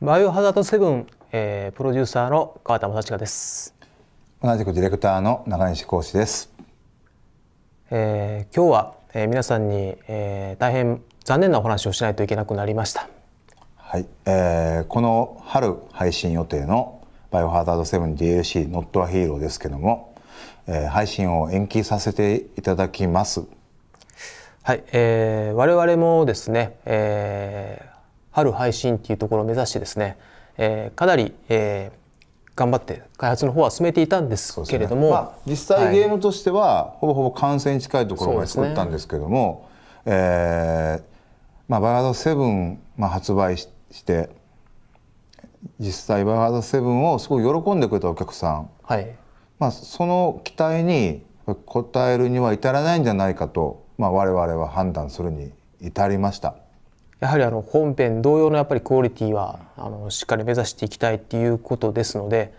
バイオハザードセブン、えー、プロデューサーの川田正親です同じくディレクターの中西浩です、えー、今日は、えー、皆さんに、えー、大変残念なお話をしないといけなくなりましたはい、えー、この春配信予定のバイオハザードセブン DLC ノットアヒーローですけども、えー、配信を延期させていただきますはい、えー、我々もですね、えー、春配信っていうところを目指してですね、えー、かなり、えー、頑張って開発の方は進めていたんですけれども、ねまあ、実際ゲームとしては、はい、ほぼほぼ完成に近いところまで作ったんですけども、ねえーまあ、バイオハザード7、まあ、発売しして実際バイオハザード7をすごい喜んでくれたお客さん、はいまあ、その期待に応えるには至らないんじゃないかと、まあ、我々は判断するに至りました。やはりあの本編同様のやっぱりクオリティはあのしっかり目指していきたいっていうことですので、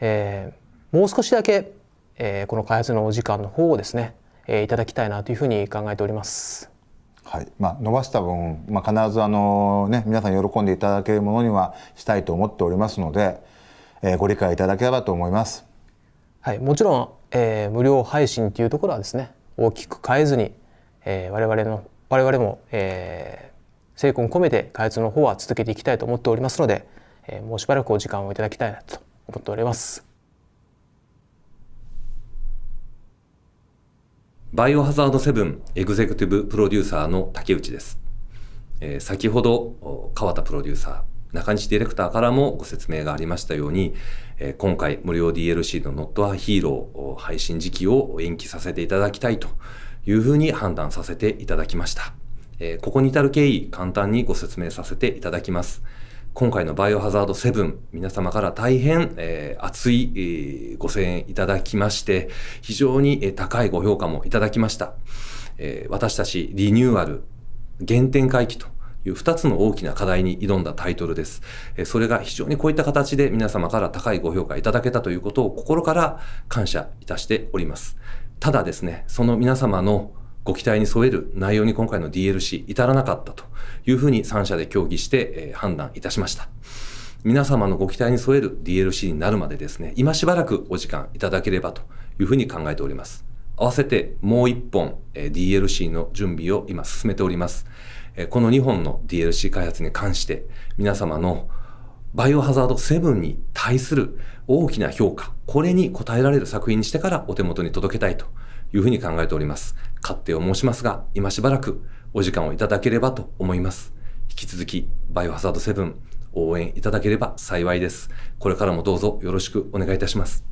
えー、もう少しだけ、えー、この開発のお時間の方をですね、えー、いただきたいなというふうに考えております。はいまあ、伸ばした分、まあ、必ずあの、ね、皆さん喜んでいただけるものにはしたいと思っておりますので、えー、ご理解いただければと思います。はい、もちろん、えー、無料配信というところはですね大きく変えずに、えー、我々の我々も、えー、精魂込めて開発の方は続けていきたいと思っておりますので、えもうしばらくお時間をいただきたいなと思っております。バイオハザード7エグゼクティブプロデューサーの竹内です。えー、先ほど川田プロデューサー、中西ディレクターからもご説明がありましたように、え今回無料 DLC の Not a Hero 配信時期を延期させていただきたいというふうに判断させていただきました。えー、ここに至る経緯、簡単にご説明させていただきます。今回のバイオハザード7、皆様から大変、えー、熱い、えー、ご声援いただきまして、非常に、えー、高いご評価もいただきました。えー、私たちリニューアル、原点回帰という2つの大きな課題に挑んだタイトルです。えそれが非常にこういった形で皆様から高いご評価いただけたということを心から感謝いたしております。ただですね、その皆様のご期待に添える内容に今回の DLC 至らなかったというふうに3社で協議して、え判断いたしました。皆様のご期待に添える DLC になるまでですね、今しばらくお時間いただければというふうに考えております。合わせてもう1本、え DLC の準備を今進めております。えこの2本の DLC 開発に関して皆様のバイオハザード7に対する大きな評価、これに応えられる作品にしてからお手元に届けたいというふうに考えております。勝手を申しますが、今しばらくお時間をいただければと思います。引き続き、バイオハザード7、応援いただければ幸いです。これからもどうぞよろしくお願いいたします。